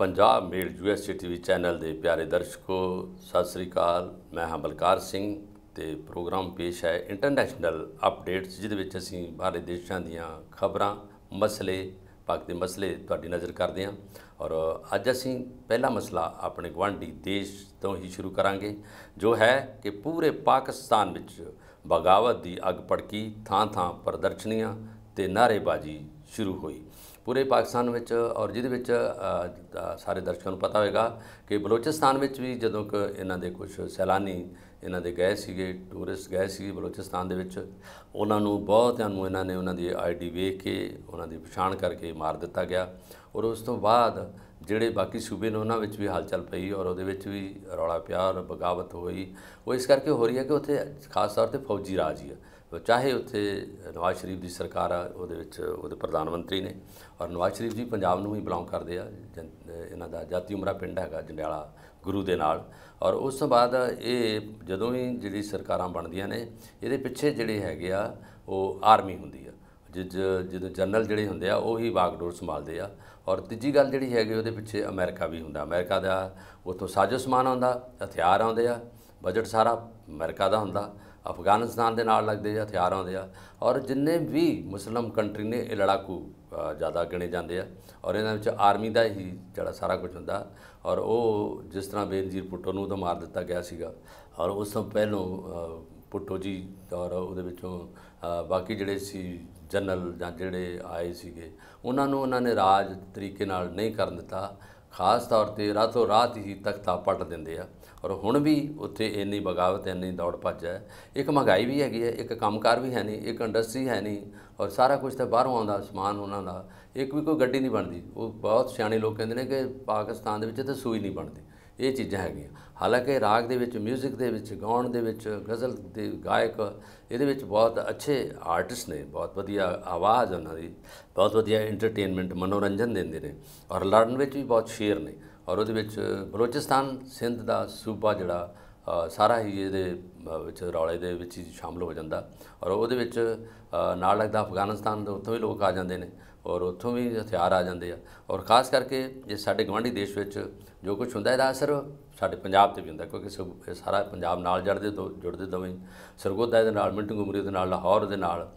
Punjab mail USA TV channel ਦੇ ਪਿਆਰੇ ਦਰਸ਼ਕੋ ਸਤਿ ਸ੍ਰੀ ਅਕਾਲ ਮੈਂ ਹਾਂ ਬਲਕਾਰ ਸਿੰਘ ਤੇ ਪ੍ਰੋਗਰਾਮ ਪੇਸ਼ ਹੈ ਇੰਟਰਨੈਸ਼ਨਲ ਅਪਡੇਟਸ ਜਿਹਦੇ ਵਿੱਚ ਅਸੀਂ ਬਾਹਰਲੇ ਦੇਸ਼ਾਂ ਦੀਆਂ ਖਬਰਾਂ ਮਸਲੇ ਪਾਕ ਦੇ ਮਸਲੇ ਤੁਹਾਡੀ ਨਜ਼ਰ ਕਰਦੇ ਹਾਂ ਔਰ ਅੱਜ ਅਸੀਂ ਪਹਿਲਾ ਮਸਲਾ ਆਪਣੇ ਗਵਾਂਢੀ ਦੇਸ਼ ਤੋਂ ਹੀ ਸ਼ੁਰੂ ਕਰਾਂਗੇ ਜੋ ਹੈ ਕਿ ਪੂਰੇ ਪਾਕਿਸਤਾਨ ਵਿੱਚ ਬਗਾਵਤ ਦੀ ਅੱਗ ਪੜਕੀ ਥਾਂ-ਥਾਂ ਪ੍ਰਦਰਸ਼ਨੀਆਂ ਤੇ ਨਾਰੇਬਾਜ਼ੀ ਸ਼ੁਰੂ ਹੋਈ ਪੂਰੇ ਪਾਕਿਸਤਾਨ ਵਿੱਚ ਔਰ ਜਿਹਦੇ ਵਿੱਚ ਸਾਰੇ ਦਰਸ਼ਕਾਂ ਨੂੰ ਪਤਾ ਹੋਵੇਗਾ ਕਿ ਬਲੋਚਿਸਤਾਨ ਵਿੱਚ ਵੀ ਜਦੋਂ ਕਿ ਇਹਨਾਂ ਦੇ ਕੁਝ ਸੈਲਾਨੀ ਇਹਨਾਂ ਦੇ ਗਏ ਸੀਗੇ ਟੂਰਿਸਟ ਗਏ ਸੀ ਬਲੋਚਿਸਤਾਨ ਦੇ ਵਿੱਚ ਉਹਨਾਂ ਨੂੰ ਬਹੁਤ ਨੂੰ ਇਹਨਾਂ ਨੇ ਉਹਨਾਂ ਦੀ ਆਈਡੀ ਵੇਖ ਕੇ ਉਹਨਾਂ ਦੀ ਪਛਾਣ ਕਰਕੇ ਮਾਰ ਦਿੱਤਾ ਗਿਆ ਔਰ ਉਸ ਤੋਂ ਬਾਅਦ ਜਿਹੜੇ ਬਾਕੀ ਸੂਬੇ ਨੇ ਉਹਨਾਂ ਵਿੱਚ ਵੀ ਹਲਚਲ ਪਈ ਔਰ ਉਹਦੇ ਵਿੱਚ ਵੀ ਰੌਲਾ ਪਿਆ ਔਰ ਬਗਾਵਤ ਹੋਈ ਉਹ ਇਸ ਕਰਕੇ ਹੋ ਰਹੀ ਹੈ ਕਿ ਉੱਥੇ ਖਾਸ ਤੌਰ ਤੇ ਫੌਜੀ ਰਾਜ ਹੀ ਹੈ ਚਾਹੇ ਉੱਥੇ ਨਵਾਜ਼ ਸ਼ਰੀਫ ਦੀ ਸਰਕਾਰ ਆ ਉਹਦੇ ਵਿੱਚ ਉਹਦੇ ਪ੍ਰਧਾਨ ਮੰਤਰੀ ਨੇ ਔਰ ਨਵਾਜ਼ ਸ਼ਰੀਫ ਜੀ ਪੰਜਾਬ ਨੂੰ ਹੀ ਬਿਲੋਂਗ ਕਰਦੇ ਆ ਇਹਨਾਂ ਦਾ ਜਾਤੀ ਉਮਰਾ ਪਿੰਡ ਹੈਗਾ ਜੰਡਿਆਲਾ ਗੁਰੂ ਦੇ ਨਾਲ ਔਰ ਉਸ ਤੋਂ ਬਾਅਦ ਇਹ ਜਦੋਂ ਹੀ ਜਿਹੜੀ ਸਰਕਾਰਾਂ ਬਣਦੀਆਂ ਨੇ ਇਹਦੇ ਪਿੱਛੇ ਜਿਹੜੇ ਹੈਗੇ ਆ ਉਹ ਆਰਮੀ ਹੁੰਦੀ ਆ ਜਦੋਂ ਜਨਰਲ ਜਿਹੜੇ ਹੁੰਦੇ ਆ ਉਹ ਹੀ ਬਾਗਡੋਰ ਸੰਭਾਲਦੇ ਆ ਔਰ ਤੀਜੀ ਗੱਲ ਜਿਹੜੀ ਹੈਗੀ ਉਹਦੇ ਪਿੱਛੇ ਅਮਰੀਕਾ ਵੀ ਹੁੰਦਾ ਅਮਰੀਕਾ ਦਾ ਉਥੋਂ ਸਾਜੋ ਸਮਾਨ ਆਉਂਦਾ ਹਥਿਆਰ ਆਉਂਦੇ ਆ ਬਜਟ ਸਾਰਾ ਅਮਰੀਕਾ ਦਾ ਹੁੰਦਾ ਅਫਗਾਨਿਸਤਾਨ ਦੇ ਨਾਲ ਲੱਗਦੇ ਆ ਹਥਿਆਰ ਆਉਂਦੇ ਆ ਔਰ ਜਿੰਨੇ ਵੀ ਮੁਸਲਮ ਕੰਟਰੀ ਨੇ ਇਹ ਲੜਾਕੂ ਜ਼ਿਆਦਾ ਗਿਣੇ ਜਾਂਦੇ ਆ ਔਰ ਇਹਨਾਂ ਵਿੱਚ ਆਰਮੀ ਦਾ ਹੀ ਜਿਹੜਾ ਸਾਰਾ ਕੁਝ ਹੁੰਦਾ ਔਰ ਉਹ ਜਿਸ ਤਰ੍ਹਾਂ ਬੇਨਜ਼ੀਰ ਪੁੱਟੋ ਨੂੰ ਤਾਂ ਮਾਰ ਦਿੱਤਾ ਗਿਆ ਸੀਗਾ ਔਰ ਉਸ ਤੋਂ ਪਹਿਲਾਂ ਪੁੱਟੋ ਜੀ ਔਰ ਉਹਦੇ ਵਿੱਚੋਂ ਬਾਕੀ ਜਿਹੜੇ ਸੀ ਜਨਰਲ ਜਾਂ ਜਿਹੜੇ ਆਏ ਸੀਗੇ ਉਹਨਾਂ ਨੂੰ ਉਹਨਾਂ ਨੇ ਰਾਜ ਤਰੀਕੇ ਨਾਲ ਨਹੀਂ ਕਰਨ ਦਿੱਤਾ ਖਾਸ ਤੌਰ ਤੇ ਰਾਤੋਂ ਰਾਤ ਹੀ ਤਖਤਾ ਪਟ ਦਿੰਦੇ ਆ ਔਰ ਹੁਣ ਵੀ ਉੱਥੇ ਇੰਨੀ ਬਗਾਵਤ ਇੰਨੀ ਦੌੜ ਭੱਜ ਹੈ ਇੱਕ ਮਹਿੰਗਾਈ ਵੀ ਹੈਗੀ ਹੈ ਇੱਕ ਕੰਮਕਾਰ ਵੀ ਹੈ ਨਹੀਂ ਇੱਕ ਇੰਡਸਟਰੀ ਹੈ ਨਹੀਂ ਔਰ ਸਾਰਾ ਕੁਝ ਤਾਂ ਬਾਹਰੋਂ ਆਉਂਦਾ ਸਮਾਨ ਉਹਨਾਂ ਦਾ ਇੱਕ ਵੀ ਕੋਈ ਗੱਡੀ ਨਹੀਂ ਬਣਦੀ ਉਹ ਬਹੁਤ ਸਿਆਣੇ ਲੋਕ ਕਹਿੰਦੇ ਨੇ ਕਿ ਪਾਕਿਸਤਾਨ ਦੇ ਵਿੱਚ ਤਾਂ ਸੂਈ ਨਹੀਂ ਬਣਦੀ ਇਹ ਚੀਜ਼ਾਂ ਹੈਗੀਆਂ ਹਾਲਾਂਕਿ ਰਾਗ ਦੇ ਵਿੱਚ 뮤직 ਦੇ ਵਿੱਚ ਗਾਉਣ ਦੇ ਵਿੱਚ ਗਜ਼ਲ ਦੇ ਗਾਇਕ ਇਹਦੇ ਵਿੱਚ ਬਹੁਤ ਅੱਛੇ ਆਰਟਿਸਟ ਨੇ ਬਹੁਤ ਵਧੀਆ ਆਵਾਜ਼ ਉਹਨਾਂ ਦੀ ਬਹੁਤ ਵਧੀਆ ਐਂਟਰਟੇਨਮੈਂਟ ਮਨੋਰੰਜਨ ਦਿੰਦੇ ਨੇ ਔਰ ਲੜਨ ਵਿੱਚ ਵੀ ਬਹੁਤ ਸ਼ੇਰ ਨੇ ਔਰ ਉਹਦੇ ਵਿੱਚ ਬਲੋਚਿਸਤਾਨ ਸਿੰਧ ਦਾ ਸੂਬਾ ਜਿਹੜਾ ਸਾਰਾ ਹੀ ਇਹਦੇ ਵਿੱਚ ਰੌਲੇ ਦੇ ਵਿੱਚ ਸ਼ਾਮਲ ਹੋ ਜਾਂਦਾ ਔਰ ਉਹਦੇ ਵਿੱਚ ਨਾਲ ਲੱਗਦਾ ਅਫਗਾਨਿਸਤਾਨ ਦੇ ਉੱਥੋਂ ਵੀ ਲੋਕ ਆ ਜਾਂਦੇ ਨੇ ਔਰ ਉੱਥੋਂ ਵੀ ਹਥਿਆਰ ਆ ਜਾਂਦੇ ਆ ਔਰ ਖਾਸ ਕਰਕੇ ਜੇ ਸਾਡੇ ਗਵਾਂਢੀ ਦੇਸ਼ ਵਿੱਚ ਜੋ ਕੁਝ ਹੁੰਦਾ ਇਹਦਾ ਅਸਰ ਸਾਡੇ ਪੰਜਾਬ ਤੇ ਵੀ ਹੁੰਦਾ ਕਿਉਂਕਿ ਸਾਰਾ ਪੰਜਾਬ ਨਾਲ ਜੜਦੇ ਜੁੜਦੇ ਦੋਵੇਂ ਸਰਗੋਦਾ ਦੇ ਨਾਲ ਮਿੰਟੂ ਗੁਮਰੀ ਦੇ ਨਾਲ ਲਾਹੌਰ ਦੇ ਨਾਲ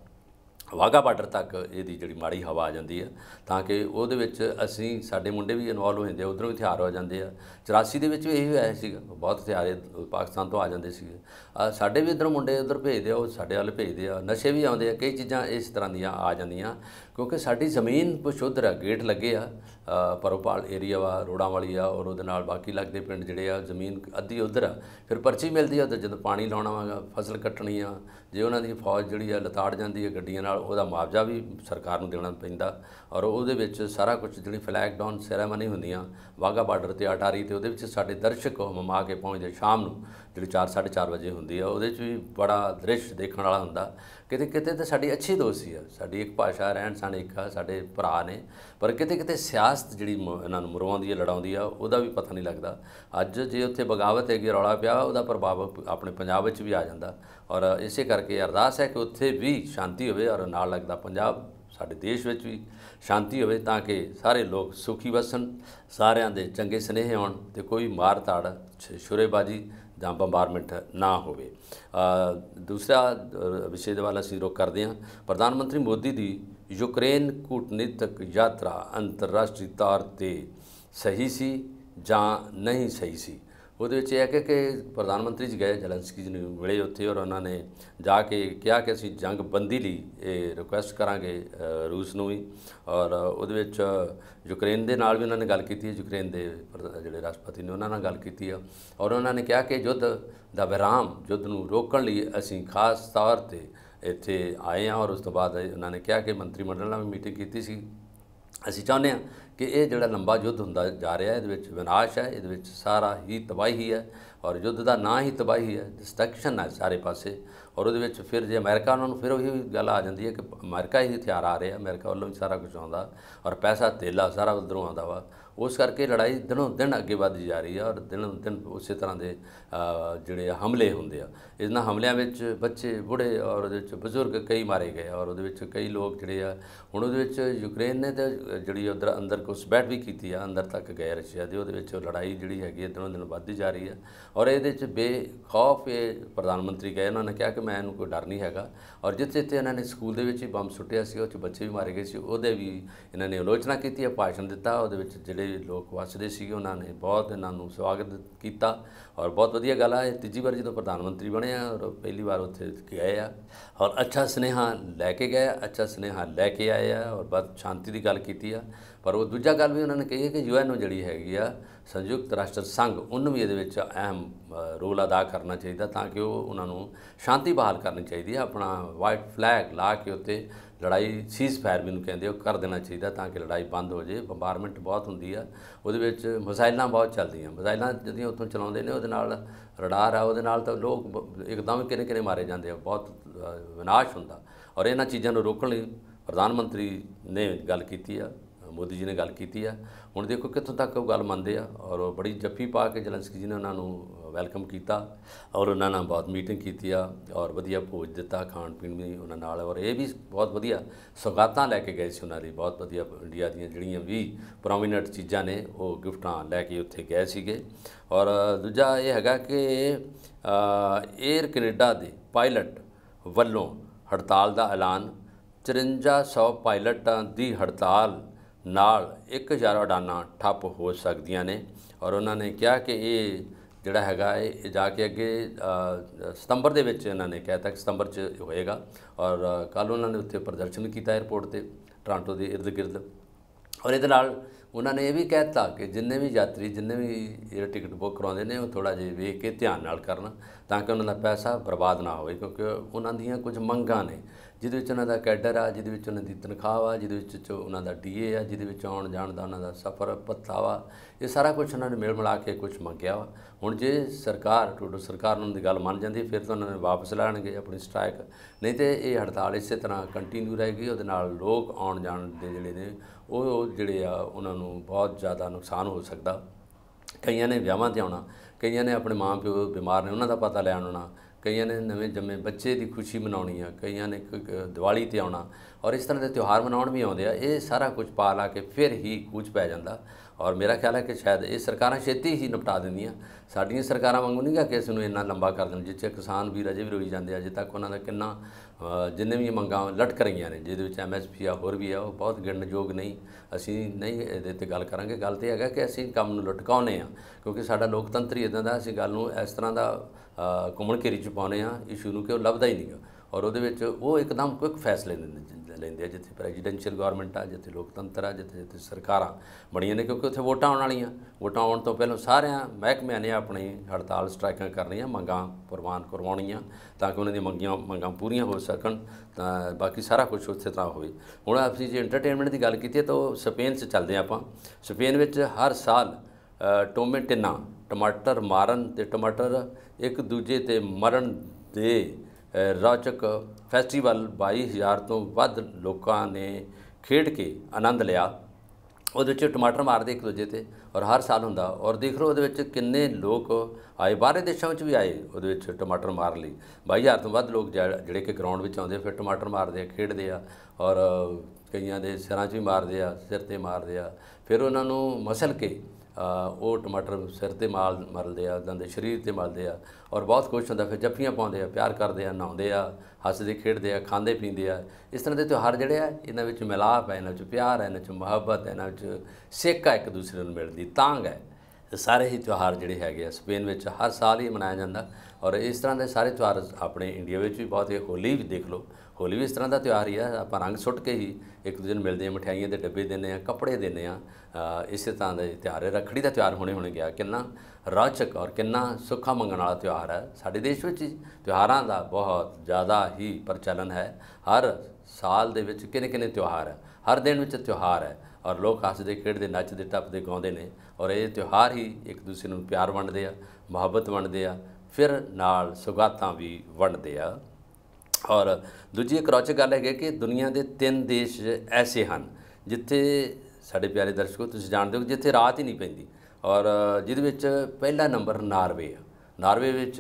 ਵਾਗਾ ਬਾਰਡਰ ਤੱਕ ਇਹਦੀ ਜਿਹੜੀ ਮਾੜੀ ਹਵਾ ਆ ਜਾਂਦੀ ਹੈ ਤਾਂ ਕਿ ਉਹਦੇ ਵਿੱਚ ਅਸੀਂ ਸਾਡੇ ਮੁੰਡੇ ਵੀ ਇਨਵੋਲਵ ਹੋ ਜਾਂਦੇ ਆ ਉਧਰੋਂ ਹਥਿਆਰ ਆ ਜਾਂਦੇ ਆ 84 ਦੇ ਵਿੱਚ ਵੀ ਇਹ ਹੋਇਆ ਸੀ ਬਹੁਤ ਹਥਿਆਰ ਪਾਕਿਸਤਾਨ ਤੋਂ ਆ ਜਾਂਦੇ ਸੀ ਸਾਡੇ ਵੀ ਇਧਰੋਂ ਮੁੰਡੇ ਉਧਰ ਭੇਜਦੇ ਆ ਉਹ ਸਾਡੇ ਵੱਲ ਭੇਜਦੇ ਆ ਨਸ਼ੇ ਵੀ ਆਉਂਦੇ ਆ ਕਈ ਚੀਜ਼ਾਂ ਇਸ ਤਰ੍ਹਾਂ ਦੀਆਂ ਆ ਜਾਂਦੀਆਂ ਕਿਉਂਕਿ ਸਾਡੀ ਜ਼ਮੀਨ ਪੁਸ਼ੁੱਧ ਰਾ ਗੇਟ ਲੱਗੇ ਆ ਪਰੋਪਾਲ ਏਰੀਆ ਵਾ ਰੋੜਾਂ ਵਾਲੀ ਆ ਔਰ ਉਹਦੇ ਨਾਲ ਬਾਕੀ ਲੱਗਦੇ ਪਿੰਡ ਜਿਹੜੇ ਆ ਜ਼ਮੀਨ ਅੱਧੀ ਉਧਰ ਆ ਫਿਰ ਪਰਚੀ ਮਿਲਦੀ ਆ ਜਦੋਂ ਪਾਣੀ ਲਾਉਣਾ ਵਾਗਾ ਫਸਲ ਕੱਟਣੀ ਆ ਜੇ ਉਹਨਾਂ ਦੀ ਫੌਜ ਜਿਹੜੀ ਆ ਲਤਾੜ ਜਾਂਦੀ ਆ ਗੱਡੀਆਂ ਨਾਲ ਉਹਦਾ ਮੁਆਵਜ਼ਾ ਵੀ ਸਰਕਾਰ ਨੂੰ ਦੇਣਾ ਪੈਂਦਾ ਔਰ ਉਹਦੇ ਵਿੱਚ ਸਾਰਾ ਕੁਝ ਜਿਹੜੀ ਫਲੈਗ ਡਾਊਨ ਸੈਰੇਮਨੀ ਹੁੰਦੀਆਂ ਵਾਗਾ ਬਾਰਡਰ ਤੇ ਅਟਾਰੀ ਤੇ ਉਹਦੇ ਵਿੱਚ ਸਾਡੇ ਦਰਸ਼ਕ ਮਮਾ ਕੇ ਪਹੁੰਚਦੇ ਸ਼ਾਮ ਨੂੰ ਜਿਹੜੀ 4 4:30 ਵਜੇ ਹੁੰਦੀ ਆ ਉਹਦੇ 'ਚ ਵੀ ਬੜਾ ਦ੍ਰਿਸ਼ ਦੇਖਣ ਵਾਲਾ ਹੁੰਦਾ ਕਿਤੇ ਕਿਤੇ ਤੇ ਸਾਡੀ ਅੱਛੀ ਦੋਸਤੀ ਆ ਸਾਡੀ ਇੱਕ ਭਾਸ਼ਾ ਰਹਿਣ ਸਣ ਇੱਕ ਆ ਸਾਡੇ ਭਰਾ ਨੇ ਪਰ ਕਿਤੇ ਕਿਤੇ ਸਿਆਸਤ ਜਿਹੜੀ ਇਹਨਾਂ ਨੂੰ ਮਰਵਾਉਂਦੀ ਆ ਲੜਾਉਂਦੀ ਆ ਉਹਦਾ ਵੀ ਪਤਾ ਨਹੀਂ ਲੱਗਦਾ ਅੱਜ ਜੇ ਉੱਥੇ ਬਗਾਵਤ ਹੈਗੀ ਰੌਲਾ ਪਿਆ ਉਹਦਾ ਪ੍ਰਭਾਵ ਆਪਣੇ ਪੰਜਾਬ ਵਿੱਚ ਵੀ ਆ ਜਾਂਦਾ ਔਰ ਇਸੇ ਕਰਕੇ ਅਰਦਾਸ ਹੈ ਕਿ ਉੱਥੇ ਵੀ ਸ਼ਾਂਤੀ ਹੋਵੇ ਔਰ ਨਾਲ ਲੱਗਦਾ ਪੰਜਾਬ ਸਾਡੇ ਦੇਸ਼ ਵਿੱਚ ਵੀ ਸ਼ਾਂਤੀ ਹੋਵੇ ਤਾਂ ਕਿ ਸਾਰੇ ਲੋਕ ਸੁਖੀ ਵਸਣ ਸਾਰਿਆਂ ਦੇ ਚੰਗੇ ਸਨੇਹ ਆਉਣ ਤੇ ਕੋਈ ਮਾਰ ਤਾੜ ਛੁਰੇਬਾਜੀ ਜਾਂ ਬੰਬਾਰਮੈਂਟ ਨਾ ਹੋਵੇ ਦੂਸਰਾ ਵਿਸ਼ੇ ਦੇ ਵੱਲ ਅਸੀਂ ਕਰਦੇ ਹਾਂ ਪ੍ਰਧਾਨ ਮੰਤਰੀ ਮੋਦੀ ਦੀ ਯੂਕਰੇਨ ਕੂਟਨੀਤਕ ਯਾਤਰਾ ਅੰਤਰਰਾਸ਼ਟਰੀ ਤੌਰ ਤੇ ਸਹੀ ਸੀ ਜਾਂ ਨਹੀਂ ਸਹੀ ਸੀ ਉਹਦੇ ਵਿੱਚ ਇਹ ਹੈ ਕਿ ਪ੍ਰਧਾਨ ਮੰਤਰੀ ਜੀ ਗਏ ਜਲੰਸਕੀ ਜੀ ਨੂੰ ਮਿਲੇ ਉੱਥੇ ਔਰ ਉਹਨਾਂ ਨੇ ਜਾ ਕੇ ਕਿਹਾ ਕਿ ਅਸੀਂ ਜੰਗ ਬੰਦੀ ਲਈ ਇਹ ਰਿਕੁਐਸਟ ਕਰਾਂਗੇ ਰੂਸ ਨੂੰ ਵੀ ਔਰ ਉਹਦੇ ਵਿੱਚ ਯੂਕਰੇਨ ਦੇ ਨਾਲ ਵੀ ਉਹਨਾਂ ਨੇ ਗੱਲ ਕੀਤੀ ਹੈ ਯੂਕਰੇਨ ਦੇ ਜਿਹੜੇ ਰਾਸ਼ਟਰਪਤੀ ਨੇ ਉਹਨਾਂ ਨਾਲ ਗੱਲ ਕੀਤੀ ਹੈ ਔਰ ਉਹਨਾਂ ਨੇ ਕਿਹਾ ਕਿ ਯੁੱਧ ਦਾ ਵਿਰਾਮ ਯੁੱਧ ਨੂੰ ਰੋਕਣ ਲਈ ਅਸੀਂ ਖਾਸ ਤੌਰ ਤੇ ਇੱਥੇ ਆਏ ਹਾਂ ਔਰ ਉਸ ਤੋਂ ਬਾਅਦ ਉਹਨਾਂ ਨੇ ਕਿਹਾ ਕਿ ਮੰਤਰੀ ਮੰਡਲ ਨਾਲ ਵੀ ਮੀਟਿੰਗ ਕੀਤੀ ਸੀ ਅਸੀਂ ਚਾਹੁੰਦੇ ਹਾਂ ਕਿ ਇਹ ਜਿਹੜਾ ਲੰਬਾ ਯੁੱਧ ਹੁੰਦਾ ਜਾ ਰਿਹਾ ਇਹਦੇ ਵਿੱਚ ਵਿਨਾਸ਼ ਹੈ ਇਹਦੇ ਵਿੱਚ ਸਾਰਾ ਹੀ ਤਬਾਹੀ ਹੈ ਔਰ ਯੁੱਧ ਦਾ ਨਾਂ ਹੀ ਤਬਾਹੀ ਹੈ ਡਿਸਟਰਕਸ਼ਨ ਹੈ ਸਾਰੇ ਪਾਸੇ ਔਰ ਉਹਦੇ ਵਿੱਚ ਫਿਰ ਜੇ ਅਮਰੀਕਾ ਉਹਨਾਂ ਨੂੰ ਫਿਰ ਉਹੀ ਗੱਲ ਆ ਜਾਂਦੀ ਹੈ ਕਿ ਅਮਰੀਕਾ ਹੀ ਹਥਿਆਰ ਆ ਰਿਹਾ ਅਮਰੀਕਾ ਵੱਲੋਂ ਵੀ ਸਾਰਾ ਕੁਝ ਆਉਂਦਾ ਔਰ ਪੈਸਾ ਤੇਲਾ ਸਾਰਾ ਉਧਰੋਂ ਆਉਂਦਾ ਵਾ ਉਸ ਕਰਕੇ ਲੜਾਈ ਦਿਨੋਂ ਦਿਨ ਅੱਗੇ ਵੱਧਦੀ ਜਾ ਰਹੀ ਹੈ ਔਰ ਦਿਨੋਂ ਦਿਨ ਉਸੇ ਤਰ੍ਹਾਂ ਦੇ ਜਿਹੜੇ ਹਮਲੇ ਹੁੰਦੇ ਆ ਇਹਨਾਂ ਹਮਲਿਆਂ ਵਿੱਚ ਬੱਚੇ ਬੁੜੇ ਔਰ ਉਹਦੇ ਵਿੱਚ ਬਜ਼ੁਰਗ ਕਈ ਮਾਰੇ ਗਏ ਔਰ ਉਹਦੇ ਵਿੱਚ ਕਈ ਲੋਕ ਜਿਹੜੇ ਆ ਹੁਣ ਉਹਦੇ ਵਿੱਚ ਯੂਕਰੇਨ ਨੇ ਤੇ ਜਿਹੜੀ ਉਧਰ ਅੰਦਰ ਬੈਠ ਵੀ ਕੀਤੀ ਆ ਅੰਦਰ ਤੱਕ ਗਏ ਰਸ਼ੀਆ ਦੇ ਉਹਦੇ ਵਿੱਚ ਲੜਾਈ ਜਿਹੜੀ ਹੈਗੀ ਦਿਨੋਂ ਦਿਨ ਵੱਧਦੀ ਜਾ ਰਹੀ ਆ ਔਰ ਇਹਦੇ ਵਿੱਚ ਬੇਖੌਫ ਇਹ ਪ੍ਰਧਾਨ ਮੰਤਰੀ ਗਏ ਉਹਨਾਂ ਨੇ ਕਿਹਾ ਕਿ ਮੈਂ ਇਹਨੂੰ ਕੋਈ ਡਰ ਨਹੀਂ ਹੈਗਾ ਔਰ ਜਿੱਥੇ ਜਿੱਥੇ ਇਹਨਾਂ ਨੇ ਸਕੂਲ ਦੇ ਵਿੱਚ ਹੀ ਬੰਬ ਸੁੱਟਿਆ ਸੀ ਉਹ 'ਚ ਬੱਚੇ ਵੀ ਮਾਰੇ ਗਏ ਸੀ ਉਹਦੇ ਵੀ ਇਹਨਾਂ ਨੇ ਆਲੋਚਨਾ ਕੀਤੀ ਹੈ ਭਾਸ਼ਣ ਦਿੱਤਾ ਉਹਦੇ ਵਿੱਚ ਜਿਹੜੇ ਲੋਕ ਵਸਦੇ ਸੀਗੇ ਉਹਨਾਂ ਨੇ ਬਹੁਤ ਇਹਨਾਂ ਨੂੰ ਸਵਾਗਤ ਕੀਤਾ ਔਰ ਬਹੁਤ ਵਧੀਆ ਗੱਲ ਆ ਇਹ ਤੀਜੀ ਵਾਰ ਜਦੋਂ ਪ੍ਰਧਾਨ ਮੰਤਰੀ ਬਣੇ ਆ ਔਰ ਪਹਿਲੀ ਵਾਰ ਉੱਥੇ ਗਏ ਆ ਔਰ ਅੱਛਾ ਸਨੇਹਾ ਲੈ ਕੇ ਗਏ ਅੱਛਾ ਸਨੇਹਾ ਲੈ ਕੇ ਆਏ ਆ ਔਰ ਬਾਤ ਸ਼ਾਂਤੀ ਦੀ ਗੱਲ ਕੀਤੀ ਆ ਪਰ ਉਹ ਦੂਜਾ ਗੱਲ ਵੀ ਉਹਨਾਂ ਨੇ ਕਹੀ ਹੈ ਕਿ ਯੂਐਨਓ ਜਿਹੜੀ ਹੈਗੀ ਆ ਸੰਯੁਕਤ ਰਾਸ਼ਟਰ ਸੰਘ ਉਹਨੂੰ ਵੀ ਇਹਦੇ ਵਿੱਚ ਅਹਿਮ ਰੋਲ ਅਦਾ ਕਰਨਾ ਚਾਹੀਦਾ ਤਾਂ ਕਿ ਉਹ ਉਹਨਾਂ ਨੂੰ ਸ਼ਾਂਤੀ ਬਹਾਲ ਕਰਨੀ ਚਾਹੀਦੀ ਆ ਆਪਣਾ ਵਾਈਟ ਫਲੈਗ ਲਾ ਕੇ ਉੱਤੇ ਲੜਾਈ ਸੀਜ਼ ਫਾਇਰ ਵੀ ਨੂੰ ਕਹਿੰਦੇ ਉਹ ਕਰ ਦੇਣਾ ਚਾਹੀਦਾ ਤਾਂ ਕਿ ਲੜਾਈ ਬੰਦ ਹੋ ਜੇ ਬੰਬਾਰਮੈਂਟ ਬਹੁਤ ਹੁੰਦੀ ਆ ਉਹਦੇ ਵਿੱਚ ਮਿਸਾਈਲਾਂ ਬਹੁਤ ਚੱਲਦੀਆਂ ਮਿਸਾਈਲਾਂ ਜਦੋਂ ਉੱਥੋਂ ਚਲਾਉਂਦੇ ਨੇ ਉਹਦੇ ਨਾਲ ਰਡਾਰ ਆ ਉਹਦੇ ਨਾਲ ਤਾਂ ਲੋਕ ਇੱਕਦਮ ਕਿਨੇ ਕਿਨੇ ਮਾਰੇ ਜਾਂਦੇ ਆ ਬਹੁਤ ਵਿਨਾਸ਼ ਹੁੰਦਾ ਔਰ ਇਹਨਾਂ ਚੀਜ਼ਾਂ ਨੂੰ ਰੋਕਣ ਲਈ ਪ੍ਰਧਾਨ ਮੰਤਰੀ ਨੇ ਗੱਲ ਕੀਤੀ ਆ ਮੋਦੀ ਜੀ ਨੇ ਗੱਲ ਕੀਤੀ ਆ ਹੁਣ ਦੇਖੋ ਕਿੱਥੋਂ ਤੱਕ ਉਹ ਗੱਲ ਮੰਨਦੇ ਆ ਔਰ ਬੜੀ ਜੱਫੀ ਪਾ ਕੇ ਜਲੰਸਕੀ ਜੀ ਨੇ ਉਹਨਾਂ ਨੂੰ ਵੈਲਕਮ ਕੀਤਾ ਔਰ ਉਹਨਾਂ ਨਾਲ ਬਹੁਤ ਮੀਟਿੰਗ ਕੀਤੀ ਆ ਔਰ ਵਧੀਆ ਭੋਜ ਦਿੱਤਾ ਖਾਣ ਪੀਣ ਵੀ ਉਹਨਾਂ ਨਾਲ ਔਰ ਇਹ ਵੀ ਬਹੁਤ ਵਧੀਆ ਸੌਗਾਤਾਂ ਲੈ ਕੇ ਗਏ ਸੀ ਉਹਨਾਂ ਦੀ ਬਹੁਤ ਵਧੀਆ ਇੰਡੀਆ ਦੀਆਂ ਜਿਹੜੀਆਂ ਵੀ ਪ੍ਰੋਮਿਨੈਂਟ ਚੀਜ਼ਾਂ ਨੇ ਉਹ ਗਿਫਟਾਂ ਲੈ ਕੇ ਉੱਥੇ ਗਏ ਸੀਗੇ ਔਰ ਦੂਜਾ ਇਹ ਹੈਗਾ ਕਿ 에ਅਰ ਕੈਨੇਡਾ ਦੇ ਪਾਇਲਟ ਵੱਲੋਂ ਹੜਤਾਲ ਦਾ ਐਲਾਨ 5400 ਪਾਇਲਟਾਂ ਦੀ ਹੜਤਾਲ ਨਾਲ 1000 ਉਡਾਨਾਂ ਠੱਪ ਹੋ ਸਕਦੀਆਂ ਨੇ ਔਰ ਉਹਨਾਂ ਨੇ ਕਿਹਾ ਕਿ ਇਹ ਜਿਹੜਾ ਹੈਗਾ ਇਹ ਜਾ ਕੇ ਅੱਗੇ ਸਤੰਬਰ ਦੇ ਵਿੱਚ ਇਹਨਾਂ ਨੇ ਕਹਿਤਾ ਕਿ ਸਤੰਬਰ 'ਚ ਹੋਏਗਾ ਔਰ ਕੱਲ ਉਹਨਾਂ ਨੇ ਉੱਥੇ ਪ੍ਰਦਰਸ਼ਨ ਕੀਤਾ 에ਰਪੋਰਟ ਤੇ ਟ੍ਰਾਂਟੋ ਦੇ ird-gird ਔਰ ਇਹਦੇ ਨਾਲ ਉਹਨਾਂ ਨੇ ਇਹ ਵੀ ਕਹਿਤਾ ਕਿ ਜਿੰਨੇ ਵੀ ਯਾਤਰੀ ਜਿੰਨੇ ਵੀ ਜਿਹੜਾ ਟਿਕਟ ਬੁੱਕ ਕਰਾਉਂਦੇ ਨੇ ਉਹ ਥੋੜਾ ਜਿਹਾ ਵੇਖ ਕੇ ਧਿਆਨ ਨਾਲ ਕਰਨ ਤਾਂ ਕਿ ਉਹਨਾਂ ਦਾ ਪੈਸਾ ਬਰਬਾਦ ਨਾ ਹੋਵੇ ਕਿਉਂਕਿ ਉਹਨਾਂ ਦੀਆਂ ਕੁਝ ਮੰਗਾਂ ਨੇ ਜਿਹਦੇ ਵਿੱਚ ਉਹਨਾਂ ਦਾ ਕੈਡਰ ਆ ਜਿਹਦੇ ਵਿੱਚ ਉਹਨਾਂ ਦੀ ਤਨਖਾਹ ਆ ਜਿਹਦੇ ਵਿੱਚ ਉਹਨਾਂ ਦਾ ਡੀਏ ਆ ਜਿਹਦੇ ਵਿੱਚ ਆਉਣ ਜਾਣ ਦਾ ਉਹਨਾਂ ਦਾ ਸਫ਼ਰ ਪੱਤਾ ਵਾ ਇਹ ਸਾਰਾ ਕੁਝ ਉਹਨਾਂ ਨੇ ਮੇਲ ਮਿਲਾ ਕੇ ਕੁਝ ਮੰਗਿਆ ਵਾ ਹੁਣ ਜੇ ਸਰਕਾਰ ਟੋਡੋ ਸਰਕਾਰ ਉਹਨਾਂ ਦੀ ਗੱਲ ਮੰਨ ਜਾਂਦੀ ਫਿਰ ਤਾਂ ਉਹਨਾਂ ਨੇ ਵਾਪਸ ਲੈਣਗੇ ਆਪਣੀ ਸਟ੍ਰਾਈਕ ਨਹੀਂ ਤੇ ਇਹ ਹੜਤਾਲ ਇਸੇ ਤਰ੍ਹਾਂ ਕੰਟੀਨਿਊ ਰਹੇਗੀ ਉਹਦੇ ਨਾਲ ਲੋਕ ਆਉਣ ਜਾਣ ਦੇ ਜਿਹੜੇ ਨੇ ਉਹ ਜਿਹੜੇ ਆ ਉਹਨਾਂ ਨੂੰ ਬਹੁਤ ਜ਼ਿਆਦਾ ਨੁਕਸਾਨ ਹੋ ਸਕਦਾ ਕਈਆਂ ਨੇ ਵਿਆਹਾਂ ਤੇ ਆਉਣਾ ਕਈਆਂ ਨੇ ਆਪਣੇ ਮਾਂ ਪਿਓ ਬਿਮਾਰ ਨੇ ਉਹਨਾਂ ਦਾ ਪਤਾ ਲੈਣ ਆਉਣਾ ਕਈਆਂ ਨੇ ਨਵੇਂ ਜੰਮੇ ਬੱਚੇ ਦੀ ਖੁਸ਼ੀ ਮਨਾਉਣੀ ਆ ਕਈਆਂ ਨੇ ਦੀਵਾਲੀ ਤੇ ਆਉਣਾ ਔਰ ਇਸ ਤਰ੍ਹਾਂ ਦੇ ਤਿਉਹਾਰ ਮਨਾਉਣ ਵੀ ਆਉਂਦੇ ਆ ਇਹ ਸਾਰਾ ਕੁਝ ਪਾ ਲਾ ਕੇ ਫਿਰ ਹੀ ਕੁਝ ਪੈ ਜਾਂਦਾ ਔਰ ਮੇਰਾ ਖਿਆਲ ਹੈ ਕਿ ਸ਼ਾਇਦ ਇਹ ਸਰਕਾਰਾਂ ਛੇਤੀ ਹੀ ਨਿਪਟਾ ਦਿੰਦੀਆਂ ਸਾਡੀਆਂ ਸਰਕਾਰਾਂ ਵਾਂਗੂ ਨਹੀਂ ਕਿ ਇਸ ਨੂੰ ਇੰਨਾ ਲੰਬਾ ਕਰ ਦੇਣ ਜਿੱਥੇ ਕਿਸਾਨ ਵੀ ਰਜੇ ਵੀ ਰੋਈ ਜਾਂਦੇ ਅਜੇ ਤੱਕ ਉਹਨਾਂ ਦਾ ਕਿੰਨਾ ਜਿੰਨੇ ਵੀ ਮੰਗਾਂ ਲਟਕ ਰਹੀਆਂ ਨੇ ਜਿਹਦੇ ਵਿੱਚ ਐਮਐਸਪੀ ਆ ਹੋਰ ਵੀ ਆ ਉਹ ਬਹੁਤ ਗਿਣਨਯੋਗ ਨਹੀਂ ਅਸੀਂ ਨਹੀਂ ਇਹਦੇ ਤੇ ਗੱਲ ਕਰਾਂਗੇ ਗੱਲ ਤੇ ਹੈਗਾ ਕਿ ਅਸੀਂ ਕੰਮ ਨੂੰ ਲਟਕਾਉਨੇ ਆ ਕਿਉਂਕਿ ਸਾਡਾ ਲੋਕਤੰਤਰ ਹੀ ਇਦਾਂ ਦਾ ਅਸੀਂ ਗੱਲ ਨੂੰ ਇਸ ਤਰ੍ਹਾਂ ਦਾ ਕੁਮਣ ਘੇਰੀ ਚ ਪਾਉਨੇ ਆ ਇਸ਼ੂ ਨੂੰ ਕਿ ਉਹ ਲੱਭਦਾ ਹੀ ਨਹੀਂਗਾ ਔਰ ਉਹਦੇ ਵਿੱਚ ਉਹ ਇੱਕਦਮ ਕੁਇਕ ਫੈਸਲੇ ਲੈਂਦੇ ਲੈਂਦੇ ਆ ਜਿੱਥੇ ਪ੍ਰੈਜ਼ੀਡੈਂਸ਼ੀਅਲ ਗਵਰਨਮੈਂਟ ਆ ਜਿੱਥੇ ਲੋਕਤੰਤਰ ਆ ਜਿੱਥੇ ਜਿੱਥੇ ਸਰਕਾਰਾਂ ਬਣੀਆਂ ਨੇ ਕਿਉਂਕਿ ਉੱਥੇ ਵੋਟਾਂ ਆਉਣ ਵਾਲੀਆਂ ਵੋਟਾਂ ਆਉਣ ਤੋਂ ਪਹਿਲਾਂ ਸਾਰਿਆਂ ਮਹਿਕਮਿਆਂ ਨੇ ਆਪਣੀ ਹੜਤਾਲ ਸਟ੍ਰਾਈਕਾਂ ਕਰਨੀਆਂ ਮੰਗਾਂ ਪ੍ਰਵਾਨ ਕਰਵਾਉਣੀਆਂ ਤਾਂ ਕਿ ਉਹਨਾਂ ਦੀਆਂ ਮੰਗੀਆਂ ਮੰਗਾਂ ਪੂਰੀਆਂ ਹੋ ਸਕਣ ਤਾਂ ਬਾਕੀ ਸਾਰਾ ਕੁਝ ਉੱਥੇ ਤਾਂ ਹੋਵੇ ਹੁਣ ਅਸੀਂ ਜੇ ਐਂਟਰਟੇਨਮੈਂਟ ਦੀ ਗੱਲ ਕੀਤੀ ਤਾਂ ਸਪੇਨ 'ਚ ਚੱਲਦੇ ਆਪਾਂ ਸਪੇਨ ਵਿੱਚ ਹਰ ਸਾਲ ਟੋਮੇਟਿਨਾ ਟਮਾਟਰ ਮਾਰਨ ਤੇ ਟਮਾਟਰ ਇੱਕ ਦੂਜੇ ਤੇ ਮਰਨ ਦੇ ਰਾਚਕ ਫੈਸਟੀਵਲ 22000 ਤੋਂ ਵੱਧ ਲੋਕਾਂ ਨੇ ਖੇਡ ਕੇ ਆਨੰਦ ਲਿਆ ਉਹਦੇ ਵਿੱਚ ਟਮਾਟਰ ਮਾਰਦੇ ਇੱਕ ਦੂਜੇ ਤੇ ਔਰ ਹਰ ਸਾਲ ਹੁੰਦਾ ਔਰ ਦੇਖ ਲਓ ਉਹਦੇ ਵਿੱਚ ਕਿੰਨੇ ਲੋਕ ਆਏ ਬਾਹਰੇ ਦੇਸ਼ਾਂ ਵਿੱਚ ਵੀ ਆਏ ਉਹਦੇ ਵਿੱਚ ਟਮਾਟਰ ਮਾਰ ਲਈ 22000 ਤੋਂ ਵੱਧ ਲੋਕ ਜਿਹੜੇ ਕਿ ਗਰਾਊਂਡ ਵਿੱਚ ਆਉਂਦੇ ਫਿਰ ਟਮਾਟਰ ਮਾਰਦੇ ਆ ਖੇਡਦੇ ਆ ਔਰ ਕਈਆਂ ਦੇ ਸਿਰਾਂ 'ਚ ਵੀ ਮਾਰਦੇ ਆ ਸਿਰ ਤੇ ਮਾਰਦੇ ਆ ਫਿਰ ਉਹਨਾਂ ਨੂੰ ਮਸਲ ਕੇ ਉਹ ਟਮਾਟਰ ਸਿਰ ਤੇ ਮਾਲ ਮਰਦੇ ਆ ਉਹਨਾਂ ਦੇ ਸਰੀਰ ਤੇ ਮਰਦੇ ਆ ਔਰ ਬਹੁਤ ਕੁਝ ਹੁੰਦਾ ਫਿਰ ਜੱਫੀਆਂ ਪਾਉਂਦੇ ਆ ਪਿਆਰ ਕਰਦੇ ਆ ਨਹਾਉਂਦੇ ਆ ਹੱਸਦੇ ਖੇਡਦੇ ਆ ਖਾਂਦੇ ਪੀਂਦੇ ਆ ਇਸ ਤਰ੍ਹਾਂ ਦੇ ਤਿਉਹਾਰ ਜਿਹੜੇ ਆ ਇਹਨਾਂ ਵਿੱਚ ਮਿਲਾਪ ਹੈ ਇਹਨਾਂ ਵਿੱਚ ਪਿਆਰ ਹੈ ਇਹਨਾਂ ਵਿੱਚ ਮੁਹੱਬਤ ਹੈ ਇਹਨਾਂ ਵਿੱਚ ਸੇਕਾ ਇੱਕ ਦੂਸਰੇ ਨੂੰ ਮਿਲਦੀ ਤਾਂਗ ਹੈ ਸਾਰੇ ਹੀ ਤਿਉਹਾਰ ਜਿਹੜੇ ਹੈਗੇ ਆ ਸਪੇਨ ਵਿੱਚ ਹਰ ਸਾਲ ਹੀ ਮਨਾਇਆ ਜਾਂਦਾ ਔਰ ਇਸ ਤਰ੍ਹਾਂ ਦੇ ਸਾਰੇ ਤਿਉਹਾਰ ਆਪਣੇ ਇੰਡੀਆ ਵਿੱਚ ਵੀ ਬਹੁਤ ਹੈ ਹੋਲੀ ਵੀ ਦੇਖ ਲਓ ਹੋਲੀ ਵੀ ਇਸ ਤਰ੍ਹਾਂ ਦਾ ਤਿਉਹਾਰ ਹੀ ਆ ਆਪਾਂ ਰੰਗ ਸੁੱਟ ਕੇ ਹੀ ਇੱਕ ਦੂਜੇ ਨੂੰ ਮਿਲਦੇ ਆ ਮਠਿਆਈਆਂ ਦੇ ਡੱਬੇ ਦਿੰਦੇ ਆ ਕੱਪੜੇ ਦਿੰਦੇ ਆ ਇਸੇ ਤਰ੍ਹਾਂ ਦੇ ਤਿਉਹਾਰ ਹੈ ਰਖੜੀ ਦਾ ਤਿਉਹਾਰ ਹੋਣੇ ਹੋਣੇ ਗਿਆ ਕਿੰਨਾ ਰਾਚਕ ਔਰ ਕਿੰਨਾ ਸੁੱਖਾ ਮੰਗਣ ਵਾਲਾ ਤਿਉਹਾਰ ਹੈ ਸਾਡੇ ਦੇਸ਼ ਵਿੱਚ ਤਿਉਹਾਰਾਂ ਦਾ ਬਹੁਤ ਜ਼ਿਆਦਾ ਹੀ ਪ੍ਰਚਲਨ ਹੈ ਹਰ ਸਾਲ ਦੇ ਵਿੱਚ ਕਿੰਨੇ ਕਿੰਨੇ ਤਿਉਹਾਰ ਹੈ ਹਰ ਦਿਨ ਵਿੱਚ ਤਿਉਹਾਰ ਹੈ ਔਰ ਲੋਕ ਹੱਸਦੇ ਖੇਡਦੇ ਨੱਚਦੇ ਟੱਪਦੇ ਗਾਉਂਦੇ ਨੇ ਔਰ ਇਹ ਤਿਉਹਾਰ ਹੀ ਇੱਕ ਦੂਸਰੇ ਨੂੰ ਪਿਆਰ ਵੰਡਦੇ ਆ ਮੁਹੱਬਤ ਵੰਡਦੇ ਆ ਫਿਰ ਨਾਲ ਸੁਗਾਤਾਂ ਵੀ ਵੰਡਦੇ ਆ ਔਰ ਦੂਜੀ ਇੱਕ ਰੌਚਕ ਗੱਲ ਹੈ ਕਿ ਦੁਨੀਆ ਦੇ ਤਿੰਨ ਦੇਸ਼ ਐਸੇ ਹਨ ਜਿੱਥੇ ਸਾਡੇ ਪਿਆਰੇ ਦਰਸ਼ਕੋ ਤੁਸੀਂ ਜਾਣਦੇ ਹੋ ਜਿੱਥੇ ਰਾਤ ਹੀ ਨਹੀਂ ਪੈਂਦੀ ਔਰ ਜਿਹਦੇ ਵਿੱਚ ਪਹਿਲਾ ਨੰਬਰ ਨਾਰਵੇ ਆ ਨਾਰਵੇ ਵਿੱਚ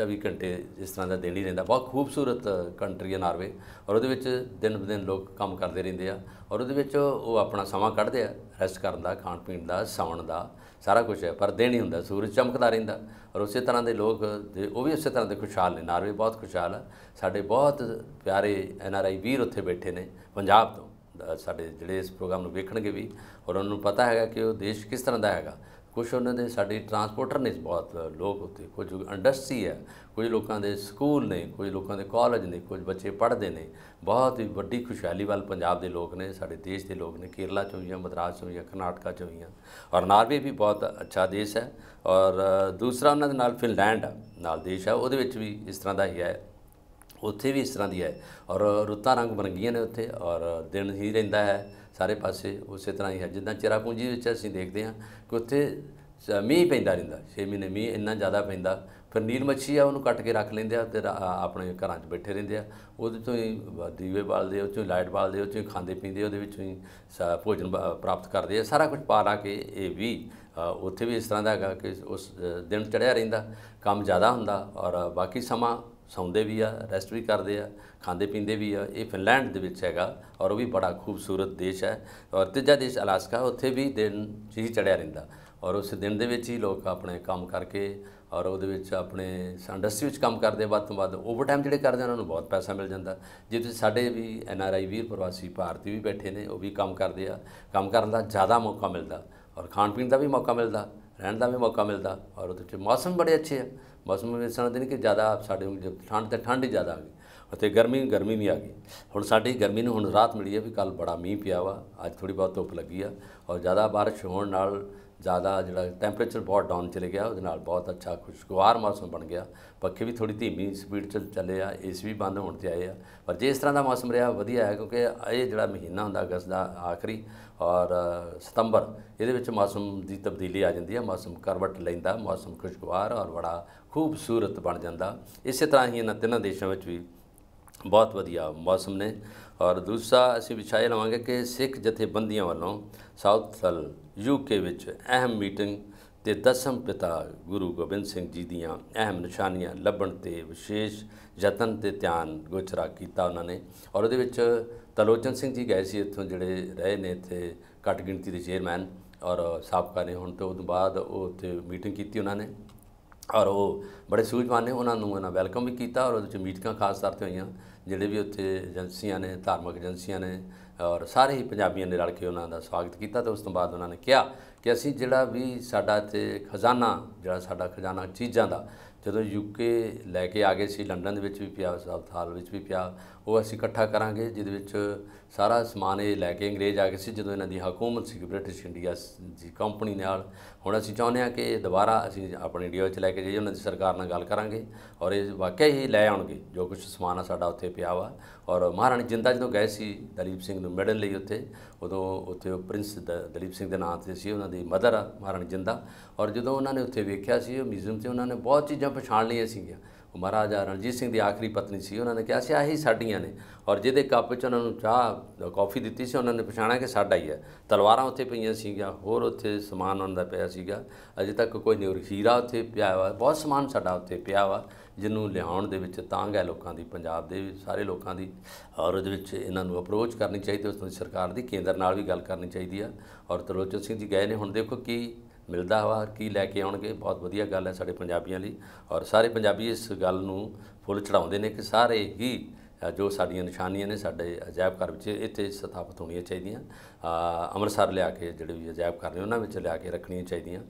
24 ਘੰਟੇ ਇਸ ਤਰ੍ਹਾਂ ਦਾ ਦਿਨ ਹੀ ਰਹਿੰਦਾ ਬਹੁਤ ਖੂਬਸੂਰਤ ਕੰਟਰੀ ਹੈ ਨਾਰਵੇ ਔਰ ਉਹਦੇ ਵਿੱਚ ਦਿਨ ਦਿਨ ਲੋਕ ਕੰਮ ਕਰਦੇ ਰਹਿੰਦੇ ਆ ਔਰ ਉਹਦੇ ਵਿੱਚ ਉਹ ਆਪਣਾ ਸਮਾਂ ਕੱਢਦੇ ਆ ਰੈਸਟ ਕਰਨ ਦਾ ਖਾਣ ਪੀਣ ਦਾ ਸੌਣ ਦਾ ਸਾਰਾ ਕੁਝ ਹੈ ਪਰ ਦਿਨ ਹੀ ਹੁੰਦਾ ਸੂਰਜ ਚਮਕਦਾ ਰਹਿੰਦਾ ਔਰ ਉਸੇ ਤਰ੍ਹਾਂ ਦੇ ਲੋਕ ਉਹ ਵੀ ਉਸੇ ਤਰ੍ਹਾਂ ਦੇ ਖੁਸ਼ਹਾਲ ਨੇ ਨਾਰਵੇ ਬਹੁਤ ਖੁਸ਼ਹਾਲ ਸਾਡੇ ਬਹੁਤ ਪਿਆਰੇ ਐਨਆਰਆਈ ਵੀਰ ਉੱਥੇ ਬੈਠੇ ਨੇ ਪੰਜਾਬ ਤੋਂ ਸਾਡੇ ਜਿਹੜੇ ਇਸ ਪ੍ਰੋਗਰਾਮ ਨੂੰ ਵੇਖਣਗੇ ਵੀ ਔਰ ਉਹਨਾਂ ਨੂੰ ਪਤਾ ਹੈਗਾ ਕਿ ਉਹ ਦੇਸ਼ ਕਿਸ ਤਰ੍ਹਾਂ ਦਾ ਹੈਗਾ ਕੁਝ ਉਹਨਾਂ ਦੇ ਸਾਡੇ ਟਰਾਂਸਪੋਰਟਰ ਨੇ ਬਹੁਤ ਲੋਕ ਉੱਤੇ ਕੁਝ ਇੰਡਸਟਰੀ ਹੈ ਕੁਝ ਲੋਕਾਂ ਦੇ ਸਕੂਲ ਨੇ ਕੁਝ ਲੋਕਾਂ ਦੇ ਕਾਲਜ ਨੇ ਕੁਝ ਬੱਚੇ ਪੜ੍ਹਦੇ ਨੇ ਬਹੁਤ ਹੀ ਵੱਡੀ ਖੁਸ਼ਹਾਲੀ ਵਾਲ ਪੰਜਾਬ ਦੇ ਲੋਕ ਨੇ ਸਾਡੇ ਦੇਸ਼ ਦੇ ਲੋਕ ਨੇ ਕੇਰਲਾ ਚੋਂ ਜਾਂ ਮਦਰਾਸ ਚੋਂ ਜਾਂ ਕਰਨਾਟਕਾ ਚੋਂ ਜਾਂ ਔਰ ਨਾਰਵੇ ਵੀ ਬਹੁਤ ਅੱਛਾ ਦੇਸ਼ ਹੈ ਔਰ ਦੂਸਰਾ ਉਹਨਾਂ ਦੇ ਨਾਲ ਫਿਨਲੈਂਡ ਨਾਲ ਦੇਸ਼ ਹੈ ਉਹਦੇ ਵਿੱਚ ਵੀ ਇਸ ਤਰ੍ਹਾਂ ਦਾ ਹੀ ਹੈ ਉੱਥੇ ਵੀ ਇਸ ਤਰ੍ਹਾਂ ਦੀ ਹੈ ਔਰ ਰੁੱਤਾਂ ਰੰਗ ਬਰੰਗੀਆਂ ਨੇ ਉੱਥੇ ਔਰ ਦਿਨ ਹੀ ਰਹਿੰਦਾ ਹੈ ਸਾਰੇ ਪਾਸੇ ਉਸੇ ਤਰ੍ਹਾਂ ਹੀ ਹੈ ਜਿੱਦਾਂ ਪੂੰਜੀ ਵਿੱਚ ਅਸੀਂ ਦੇਖਦੇ ਹਾਂ ਕਿ ਉੱਥੇ ਮੀਂਹ ਪੈਂਦਾ ਰਹਿੰਦਾ 6 ਮਹੀਨੇ ਮੀਂਹ ਇੰਨਾ ਜ਼ਿਆਦਾ ਪੈਂਦਾ ਫਿਰ ਨੀਲ ਮੱਛੀ ਆ ਉਹਨੂੰ ਕੱਟ ਕੇ ਰੱਖ ਲੈਂਦੇ ਆ ਤੇ ਆਪਣੇ ਘਰਾਂ 'ਚ ਬੈਠੇ ਰਹਿੰਦੇ ਆ ਉਹਦੇ ਤੋਂ ਹੀ ਦੀਵੇ ਬਾਲਦੇ ਉਹ ਤੋਂ ਲਾਈਟ ਬਾਲਦੇ ਉਹ ਤੋਂ ਖਾਂਦੇ ਪੀਂਦੇ ਉਹਦੇ ਵਿੱਚੋਂ ਹੀ ਭੋਜਨ ਪ੍ਰਾਪਤ ਕਰਦੇ ਆ ਸਾਰਾ ਕੁਝ ਪਾ ਲਾ ਕੇ ਇਹ ਵੀ ਉੱਥੇ ਵੀ ਇਸ ਤਰ੍ਹਾਂ ਦਾ ਹੈਗਾ ਕਿ ਉਸ ਦਿਨ ਚੜਿਆ ਰਹਿੰਦਾ ਕੰਮ ਜ਼ਿਆਦਾ ਹੁੰਦਾ ਔਰ ਬਾਕੀ ਸਮਾਂ ਸੌਂਦੇ ਵੀ ਆ ਰੈਸਟ ਵੀ ਕਰਦੇ ਆ ਖਾਂਦੇ ਪੀਂਦੇ ਵੀ ਆ ਇਹ ਫਿਨਲੈਂਡ ਦੇ ਵਿੱਚ ਹੈਗਾ ਔਰ ਉਹ ਵੀ ਬੜਾ ਖੂਬਸੂਰਤ ਦੇਸ਼ ਹੈ ਔਰ ਤੀਜਾ ਦੇਸ਼ ਅਲਾਸਕਾ ਉੱਥੇ ਵੀ ਦਿਨ ਜੀ ਚੜਿਆ ਰਹਿੰਦਾ ਔਰ ਉਸ ਦਿਨ ਦੇ ਵਿੱਚ ਹੀ ਲੋਕ ਆਪਣੇ ਕੰਮ ਕਰਕੇ ਔਰ ਉਹਦੇ ਵਿੱਚ ਆਪਣੇ ਇੰਡਸਟਰੀ ਵਿੱਚ ਕੰਮ ਕਰਦੇ ਵੱਧ ਤੋਂ ਵੱਧ ਓਵਰਟਾਈਮ ਜਿਹੜੇ ਕਰਦੇ ਉਹਨਾਂ ਨੂੰ ਬਹੁਤ ਪੈਸਾ ਮਿਲ ਜਾਂਦਾ ਜੇ ਤੁਸੀਂ ਸਾਡੇ ਵੀ ਐਨ ਆਰ ਆਈ ਵੀਰ ਪ੍ਰਵਾਸੀ ਭਾਰਤੀ ਵੀ ਬੈਠੇ ਨੇ ਉਹ ਵੀ ਕੰਮ ਕਰਦੇ ਆ ਕੰਮ ਕਰਨ ਦਾ ਜ਼ਿਆਦਾ ਮੌਕਾ ਮਿਲਦਾ ਔਰ ਖਾਣ ਪੀਣ ਦਾ ਵੀ ਮੌਕਾ ਮਿਲਦਾ ਰਹਿਣ ਦਾ ਵੀ ਮੌਕਾ ਮਿਲਦਾ ਔਰ ਉਹਦੇ ਤੇ ਮੌਸਮ ਬੜੇ ਅੱਛੇ ਆ ਮੌਸਮ ਵਿੱਚ ਸਣ ਦਿਨ ਕਿ ਜ਼ਿਆਦਾ ਸਾਡੇ ਨੂੰ ਠੰਡ ਤੇ ਠੰਡ ਹੀ ਜ਼ਿਆਦਾ ਆ ਗਈ ਉੱਥੇ ਗਰਮੀ ਗਰਮੀ ਵੀ ਆ ਗਈ ਹੁਣ ਸਾਡੀ ਗਰਮੀ ਨੂੰ ਹੁਣ ਰਾਤ ਮਿਲੀ ਹੈ ਵੀ ਕੱਲ ਬੜਾ ਮੀਂਹ ਪਿਆ ਵਾ ਅੱਜ ਥੋੜੀ ਬਹੁਤ ਧੁੱਪ ਲੱਗੀ ਆ ਔਰ ਜ਼ਿਆਦਾ بارش ਹੋਣ ਨਾਲ ਜ਼ਿਆਦਾ ਜਿਹੜਾ ਟੈਂਪਰੇਚਰ ਬਹੁਤ ਡਾਊਨ ਚਲੇ ਗਿਆ ਉਹਦੇ ਨਾਲ ਬਹੁਤ ਅੱਛਾ ਖੁਸ਼ਗਵਾਰ ਮੌਸਮ ਬਣ ਗਿਆ ਪੱਖੇ ਵੀ ਥੋੜੀ ਧੀਮੀ ਸਪੀਡ 'ਚ ਚੱਲੇ ਆ ਏਸ ਵੀ ਬੰਦ ਹੋਣ ਤੇ ਆਏ ਆ ਪਰ ਜੇ ਇਸ ਤਰ੍ਹਾਂ ਦਾ ਮੌਸਮ ਰਿਹਾ ਵਧੀਆ ਹੈ ਕਿਉਂਕਿ ਇਹ ਜਿਹੜਾ ਮਹੀਨਾ ਹੁੰਦਾ ਅਗਸਤ ਦਾ ਆਖਰੀ ਔਰ ਸਤੰਬਰ ਇਹਦੇ ਵਿੱਚ ਮੌਸਮ ਦੀ ਤਬਦੀਲੀ ਆ ਜਾਂਦੀ ਹੈ ਮੌਸਮ ਕਰਵਟ ਲੈਂਦਾ ਮੌਸਮ ਖੁਸ਼ਗਵਾਰ ਔਰ ਬੜਾ ਖੂਬਸੂਰਤ ਬਣ ਜਾਂਦਾ ਇਸੇ ਤਰ੍ਹਾਂ ਹੀ ਇਹਨਾਂ ਤਿੰਨਾਂ ਦੇਸ਼ਾਂ ਵਿੱਚ ਵੀ ਬਹੁਤ ਵਧੀਆ ਮੌਸਮ ਨੇ ਔਰ ਦੂਸਰਾ ਅਸੀਂ ਵਿਛਾਏ ਲਵਾਂਗੇ ਕਿ ਸਿੱਖ ਜਥੇਬੰਦੀਆਂ ਵੱਲੋਂ ਸਾਊਥ ਸਲ ਯੂਕੇ ਵਿੱਚ ਅਹਿਮ ਮੀਟਿੰਗ ਤੇ ਦਸਮ ਪਿਤਾ ਗੁਰੂ ਗੋਬਿੰਦ ਸਿੰਘ ਜੀ ਦੀਆਂ ਅਹਿਮ ਨਿਸ਼ਾਨੀਆਂ ਲੱਭਣ ਤੇ ਵਿਸ਼ੇਸ਼ ਯਤਨ ਤੇ ਧਿਆਨ ਗੋਚਰਾ ਕੀਤਾ ਉਹਨਾਂ ਨੇ ਔਰ ਉਹਦੇ ਵਿੱਚ ਤਲੋਚਨ ਸਿੰਘ ਜੀ ਗਏ ਸੀ ਇੱਥੋਂ ਜਿਹੜੇ ਰਹੇ ਨੇ ਇੱਥੇ ਘਟ ਗਿਣਤੀ ਦੇ ਚੇਅਰਮੈਨ ਔਰ ਸਾਬਕਾ ਨੇ ਹੁਣ ਤੋਂ ਉਦੋਂ ਬਾਅਦ ਉਹ ਉੱਥੇ ਮੀਟਿੰਗ ਕੀਤੀ ਉਹਨਾਂ ਨੇ ਔਰ ਉਹ ਬੜੇ ਸੂਝਵਾਨ ਨੇ ਉਹਨਾਂ ਨੂੰ ਉਹਨਾਂ ਵੈਲਕਮ ਵੀ ਕੀਤਾ ਔਰ ਉਹਦੇ ਵਿੱਚ ਮੀਟਿੰਗਾਂ ਖਾਸ ਤੌਰ ਤੇ ਹੋਈਆਂ ਜਿਹੜੇ ਵੀ ਉੱਥੇ ਏਜੰਸੀਆਂ ਨੇ ਧਾਰਮਿਕ ਏਜੰਸੀਆਂ ਨੇ ਔਰ ਸਾਰੇ ਹੀ ਪੰਜਾਬੀਆਂ ਨੇ ਰਲ ਕੇ ਉਹਨਾਂ ਦਾ ਸਵਾਗਤ ਕੀਤਾ ਤੇ ਉਸ ਤੋਂ ਬਾਅਦ ਉਹਨਾਂ ਨੇ ਕਿਹਾ ਕਿ ਅਸੀਂ ਜਿਹੜਾ ਵੀ ਸਾਡਾ ਤੇ ਖਜ਼ਾਨਾ ਜਿਹੜਾ ਸਾਡਾ ਖਜ਼ਾਨਾ ਚੀਜ਼ਾਂ ਦਾ ਜਦੋਂ ਯੂਕੇ ਲੈ ਕੇ ਆ ਗਏ ਸੀ ਲੰਡਨ ਦੇ ਵਿੱਚ ਵੀ ਪਿਆ ਸਾਊਥ ਹਾਲ ਵਿੱਚ ਵੀ ਪਿਆ ਉਹ ਅਸੀਂ ਇਕੱਠਾ ਕਰਾਂਗੇ ਜਿਹਦੇ ਵਿੱਚ ਸਾਰਾ ਸਮਾਨ ਇਹ ਲੈ ਕੇ ਅੰਗਰੇਜ਼ ਆ ਗਏ ਸੀ ਜਦੋਂ ਇਹਨਾਂ ਦੀ ਹਕੂਮਤ ਸੀ ਬ੍ਰਿਟਿਸ਼ ਇੰਡੀਆ ਦੀ ਕੰਪਨੀ ਨਾਲ ਹੁਣ ਅਸੀਂ ਚਾਹੁੰਦੇ ਹਾਂ ਕਿ ਦੁਬਾਰਾ ਅਸੀਂ ਆਪਣੇ ਇੰਡੀਆ ਵਿੱਚ ਲੈ ਕੇ ਜਾਈਏ ਉਹਨਾਂ ਦੀ ਸਰਕਾਰ ਨਾਲ ਗੱਲ ਕਰਾਂਗੇ ਔਰ ਇਹ ਵਾਕਿਆ ਹੀ ਲੈ ਆਉਣਗੇ ਜੋ ਕੁਝ ਸਮਾਨ ਆ ਸਾਡਾ ਉੱਥੇ ਪਿਆ ਵਾ ਔਰ ਮਹਾਰਾਣੀ ਜਿੰਦਾ ਜਦੋਂ ਗਏ ਸੀ ਦਲੀਪ ਸਿੰਘ ਨੂੰ ਮੈਡਲ ਲਈ ਉੱਥੇ ਉਦੋਂ ਉੱਥੇ ਉਹ ਪ੍ਰਿੰਸ ਦਲੀਪ ਸਿੰਘ ਦੇ ਨਾਂ ਤੇ ਸੀ ਉਹਨਾਂ ਦੀ ਮਦਰ ਮਹਾਰਾਣੀ ਜਿੰਦਾ ਔਰ ਜਦੋਂ ਉਹਨਾਂ ਨੇ ਉੱਥੇ ਵੇਖਿਆ ਸੀ ਉਹ ਮਿਊਜ਼ੀਅਮ ਤੇ ਉਹਨਾਂ ਨੇ ਬਹੁਤ ਚੀਜ਼ਾਂ ਪਛਾਣ ਲਈਆਂ ਸੀਗੀਆਂ ਮਹਾਰਾਜਾ ਰਣਜੀਤ ਸਿੰਘ ਦੀ ਆਖਰੀ ਪਤਨੀ ਸੀ ਉਹਨਾਂ ਨੇ ਕਿਹਾ ਸੀ ਆਹੀ ਸਾਡੀਆਂ ਨੇ ਔਰ ਜਿਹਦੇ ਕੱਪ ਵਿੱਚ ਉਹਨਾਂ ਨੂੰ ਚਾਹ ਕਾਫੀ ਦਿੱਤੀ ਸੀ ਉਹਨਾਂ ਨੇ ਪਛਾਣਿਆ ਕਿ ਸਾਡਾ ਹੀ ਹੈ ਤਲਵਾਰਾਂ ਉੱਥੇ ਪਈਆਂ ਸੀਗੀਆਂ ਹੋਰ ਉੱਥੇ ਸਮਾਨ ਉਹਨਾਂ ਦਾ ਪਿਆ ਸੀਗਾ ਅਜੇ ਤੱਕ ਕੋਈ ਨਿਉਰ ਹੀਰਾ ਉੱਥੇ ਪਿਆ ਹੋਇਆ ਬਹੁਤ ਸਮਾਨ ਸਾਡਾ ਉੱਥੇ ਪਿਆ ਵਾ ਜਿਹਨੂੰ ਲਿਆਉਣ ਦੇ ਵਿੱਚ ਤਾਂਗ ਹੈ ਲੋਕਾਂ ਦੀ ਪੰਜਾਬ ਦੇ ਸਾਰੇ ਲੋਕਾਂ ਦੀ ਔਰ ਉਹਦੇ ਵਿੱਚ ਇਹਨਾਂ ਨੂੰ ਅਪਰੋਚ ਕਰਨੀ ਚਾਹੀਦੀ ਉਸ ਤੋਂ ਸਰਕਾਰ ਦੀ ਕੇਂਦਰ ਨਾਲ ਵੀ ਗੱਲ ਕਰਨੀ ਚਾਹੀਦੀ ਆ ਔਰ ਤਰੋਚਨ ਸਿੰਘ ਜੀ ਗਏ ਨੇ ਹੁਣ ਦੇਖੋ ਕੀ ਮਿਲਦਾ ਵਾ ਕੀ ਲੈ ਕੇ ਆਉਣਗੇ ਬਹੁਤ ਵਧੀਆ ਗੱਲ ਹੈ ਸਾਡੇ ਪੰਜਾਬੀਆਂ ਲਈ ਔਰ ਸਾਰੇ ਪੰਜਾਬੀ ਇਸ ਗੱਲ ਨੂੰ ਫੁੱਲ ਚੜਾਉਂਦੇ ਨੇ ਕਿ ਸਾਰੇ ਹੀ ਜੋ ਸਾਡੀਆਂ ਨਿਸ਼ਾਨੀਆਂ ਨੇ ਸਾਡੇ ਅਜਾਇਬ ਘਰ ਵਿੱਚ ਇੱਥੇ ਸਥਾਪਿਤ ਹੋਣੀਆਂ ਚਾਹੀਦੀਆਂ ਅੰਮ੍ਰਿਤਸਰ ਲਿਆ ਕੇ ਜਿਹੜੇ ਵੀ ਅਜਾਇਬ ਘਰ ਨੇ ਉਹਨਾਂ ਵਿੱਚ ਲਿਆ ਕੇ ਰੱਖਣੀਆਂ ਚਾਹੀਦੀਆਂ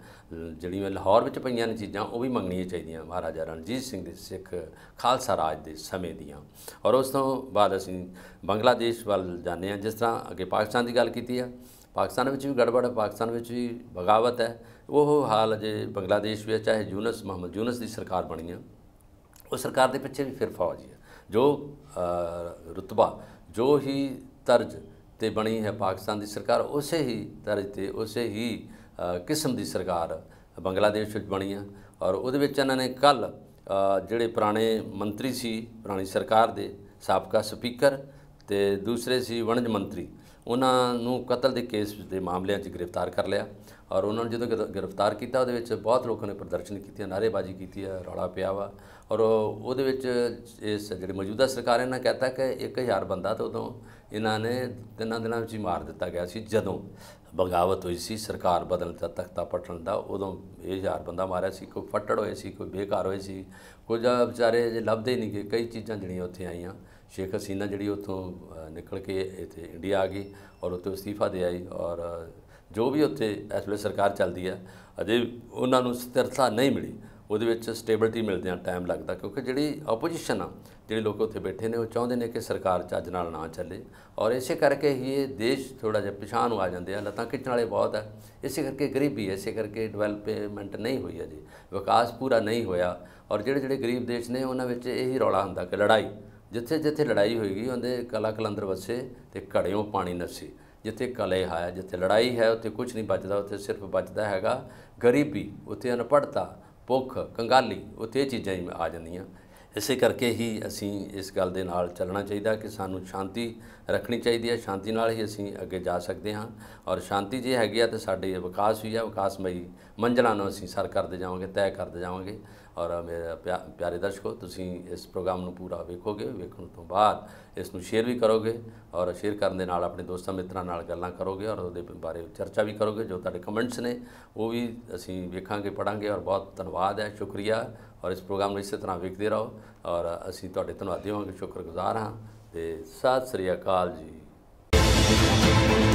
ਜਿਹੜੀਆਂ ਲਾਹੌਰ ਵਿੱਚ ਪਈਆਂ ਨੇ ਚੀਜ਼ਾਂ ਉਹ ਵੀ ਮੰਗਣੀਆਂ ਚਾਹੀਦੀਆਂ ਮਹਾਰਾਜਾ ਰਣਜੀਤ ਸਿੰਘ ਦੇ ਸਿੱਖ ਖਾਲਸਾ ਰਾਜ ਦੇ ਸਮੇਂ ਦੀਆਂ ਔਰ ਉਸ ਤੋਂ ਬਾਅਦ ਅਸੀਂ ਬੰਗਲਾਦੇਸ਼ ਵੱਲ ਜਾਂਦੇ ਹਾਂ ਜਿਸ ਤਰ੍ਹਾਂ ਅੱਗੇ ਪਾਕਿਸਤਾਨ ਦੀ ਗੱਲ ਕੀਤੀ ਆ ਪਾਕਿਸਤਾਨ ਵਿੱਚ ਵੀ ਗੜਬੜ ਹੈ ਪਾਕਿਸਤਾਨ ਵਿੱਚ ਵੀ ਬਗਾਵਤ ਹੈ ਉਹ ਹਾਲ ਜੇ ਬੰਗਲਾਦੇਸ਼ ਵਿੱਚ ਚਾਹੇ ਜੂਨਸ ਮੁਹੰਮਦ ਜੂਨਸ ਦੀ ਸਰਕਾਰ ਬਣੀ ਹੈ ਉਹ ਸਰਕਾਰ ਦੇ ਪਿੱਛੇ ਵੀ ਫਿਰ ਫੌਜ ਹੈ ਜੋ ਰਤਬਾ ਜੋ ਹੀ ਤਰਜ ਤੇ ਬਣੀ ਹੈ ਪਾਕਿਸਤਾਨ ਦੀ ਸਰਕਾਰ ਉਸੇ ਹੀ ਤਰਜ ਤੇ ਉਸੇ ਹੀ ਕਿਸਮ ਦੀ ਸਰਕਾਰ ਬੰਗਲਾਦੇਸ਼ ਵਿੱਚ ਬਣੀ ਹੈ ਔਰ ਉਹਦੇ ਵਿੱਚ ਇਹਨਾਂ ਨੇ ਕੱਲ ਜਿਹੜੇ ਪੁਰਾਣੇ ਮੰਤਰੀ ਸੀ ਪੁਰਾਣੀ ਸਰਕਾਰ ਦੇ ਸਾਬਕਾ ਸਪੀਕਰ ਤੇ ਦੂਸਰੇ ਸੀ ਵਣਜ ਮੰਤਰੀ ਉਹਨਾਂ ਨੂੰ ਕਤਲ ਦੇ ਕੇਸ ਦੇ ਮਾਮਲਿਆਂ 'ਚ ਗ੍ਰਿਫਤਾਰ ਕਰ ਲਿਆ ਔਰ ਉਹਨਾਂ ਨੂੰ ਜਦੋਂ ਗ੍ਰਿਫਤਾਰ ਕੀਤਾ ਉਹਦੇ ਵਿੱਚ ਬਹੁਤ ਲੋਕਾਂ ਨੇ ਪ੍ਰਦਰਸ਼ਨ ਕੀਤੀਆਂ ਨਾਰੇਬਾਜ਼ੀ ਕੀਤੀ ਹੈ ਰੌਲਾ ਪਿਆ ਵਾ ਔਰ ਉਹਦੇ ਵਿੱਚ ਇਸ ਜਿਹੜੀ ਮੌਜੂਦਾ ਸਰਕਾਰ ਇਹਨਾਂ ਕਹਤਾ ਕਿ 1000 ਬੰਦਾ ਤਾਂ ਉਦੋਂ ਇਹਨਾਂ ਨੇ ਤਿੰਨਾਂ ਦਿਨਾਂ ਵਿੱਚ ਹੀ ਮਾਰ ਦਿੱਤਾ ਗਿਆ ਸੀ ਜਦੋਂ ਬਗਾਵਤ ਹੋਈ ਸੀ ਸਰਕਾਰ ਬਦਲਣ ਦਾ ਤਖਤਾ ਪਟਣ ਦਾ ਉਦੋਂ 1000 ਬੰਦਾ ਮਾਰਿਆ ਸੀ ਕੋਈ ਫੱਟੜ ਹੋਏ ਸੀ ਕੋਈ ਬੇਕਾਰ ਹੋਏ ਸੀ ਕੁਝ ਵਿਚਾਰੇ ਜੇ ਲੱਭਦੇ ਨਹੀਂ ਕਿ ਕਈ ਚੀਜ਼ਾਂ ਜਿਹੜੀਆਂ ਉੱਥੇ ਆਈਆਂ ਸ਼ੇਖ ਹਸੀਨਾ ਜਿਹੜੀ ਉਥੋਂ ਨਿਕਲ ਕੇ ਇੱਥੇ ਇੰਡੀਆ ਆ ਗਈ ਔਰ ਉੱਥੇ ਅਸਤੀਫਾ ਦੇ ਆਈ ਔਰ ਜੋ ਵੀ ਉੱਥੇ ਇਸ ਵੇਲੇ ਸਰਕਾਰ ਚੱਲਦੀ ਹੈ ਅਜੇ ਉਹਨਾਂ ਨੂੰ ਸਥਿਰਤਾ ਨਹੀਂ ਮਿਲੀ ਉਹਦੇ ਵਿੱਚ ਸਟੇਬਿਲਟੀ ਮਿਲਦੇ ਆ ਟਾਈਮ ਲੱਗਦਾ ਕਿਉਂਕਿ ਜਿਹੜੀ ਆਪੋਜੀਸ਼ਨ ਆ ਜਿਹੜੇ ਲੋਕ ਉੱਥੇ ਬੈਠੇ ਨੇ ਉਹ ਚਾਹੁੰਦੇ ਨੇ ਕਿ ਸਰਕਾਰ ਚੱਜ ਨਾਲ ਨਾ ਚੱਲੇ ਔਰ ਇਸੇ ਕਰਕੇ ਹੀ ਇਹ ਦੇਸ਼ ਥੋੜਾ ਜਿਹਾ ਪਿਛਾਂ ਨੂੰ ਆ ਜਾਂਦੇ ਆ ਲਤਾਂ ਖਿੱਚਣ ਵਾਲੇ ਬਹੁਤ ਆ ਇਸੇ ਕਰਕੇ ਗਰੀਬੀ ਇਸੇ ਕਰਕੇ ਡਿਵੈਲਪਮੈਂਟ ਨਹੀਂ ਹੋਈ ਅਜੇ ਵਿਕਾਸ ਪੂਰਾ ਨਹੀਂ ਹੋਇਆ ਔਰ ਜਿਹੜੇ ਜਿਹੜੇ ਗਰੀਬ ਦੇਸ਼ ਨੇ ਉਹਨਾਂ ਵਿੱਚ ਇਹੀ ਰੌਲਾ ਹੁੰਦਾ ਕਿ ਲੜਾਈ ਜਿੱਥੇ ਜਿੱਥੇ ਲੜਾਈ ਗਈ ਉਹਦੇ ਕਲਾ ਕਲੰਦਰ ਵਸੇ ਤੇ ਘੜਿਓਂ ਪਾਣੀ ਨਸੀ ਜਿੱਥੇ ਕਲੇ ਹਾਇ ਜਿੱਥੇ ਲੜਾਈ ਹੈ ਉੱਥੇ ਕੁਝ ਨਹੀਂ ਬਚਦਾ ਉੱਥੇ ਸਿਰਫ ਬਚਦਾ ਹੈਗਾ ਗਰੀਬੀ ਉੱਥੇ ਅਨਪੜਤਾ ਭੁੱਖ ਕੰਗਾਲੀ ਉੱਥੇ ਇਹ ਚੀਜ਼ਾਂ ਹੀ ਆ ਜਾਂਦੀਆਂ ਇਸੇ ਕਰਕੇ ਹੀ ਅਸੀਂ ਇਸ ਗੱਲ ਦੇ ਨਾਲ ਚੱਲਣਾ ਚਾਹੀਦਾ ਕਿ ਸਾਨੂੰ ਸ਼ਾਂਤੀ ਰੱਖਣੀ ਚਾਹੀਦੀ ਹੈ ਸ਼ਾਂਤੀ ਨਾਲ ਹੀ ਅਸੀਂ ਅੱਗੇ ਜਾ ਸਕਦੇ ਹਾਂ ਔਰ ਸ਼ਾਂਤੀ ਜੇ ਹੈਗੀ ਆ ਤੇ ਸਾਡੇ ਵਿਕਾਸ ਵੀ ਆ ਵਿਕਾਸਮਈ ਮੰਜ਼ਲਾਂ ਨੂੰ ਅਸੀਂ ਸਰ ਕਰਦੇ ਜਾਵਾਂਗੇ ਤੈਅ ਕਰਦੇ ਜਾਵਾਂਗੇ ਔਰ ਮੇਰੇ ਪਿਆਰੇ ਦਰਸ਼ਕੋ ਤੁਸੀਂ ਇਸ ਪ੍ਰੋਗਰਾਮ ਨੂੰ ਪੂਰਾ ਵੇਖੋਗੇ ਵੇਖਣ ਤੋਂ ਬਾਅਦ ਇਸ ਨੂੰ ਸ਼ੇਅਰ ਵੀ ਕਰੋਗੇ ਔਰ ਸ਼ੇਅਰ ਕਰਨ ਦੇ ਨਾਲ ਆਪਣੇ ਦੋਸਤਾਂ ਮਿੱਤਰਾਂ ਨਾਲ ਗੱਲਾਂ ਕਰੋਗੇ ਔਰ ਉਹਦੇ ਬਾਰੇ ਚਰਚਾ ਵੀ ਕਰੋਗੇ ਜੋ ਤੁਹਾਡੇ ਕਮੈਂਟਸ ਨੇ ਉਹ ਵੀ ਅਸੀਂ ਵੇਖਾਂਗੇ ਪੜਾਂਗੇ ਔਰ ਬਹੁਤ ਧੰਨਵਾਦ ਹੈ ਸ਼ੁਕਰੀਆ ਔਰ ਇਸ ਪ੍ਰੋਗਰਾਮ ਨੂੰ ਇਸੇ ਤਰ੍ਹਾਂ ਵੇਖਦੇ ਰਹੋ ਔਰ ਅਸੀਂ ਤੁਹਾਡੇ ਧੰਨਵਾਦੀ ਹੋਵਾਂਗੇ ਸ਼ੁਕਰਗੁਜ਼ਾਰ ਹਾਂ ਤੇ ਸਤਿ ਸ੍ਰੀ ਅਕਾਲ ਜੀ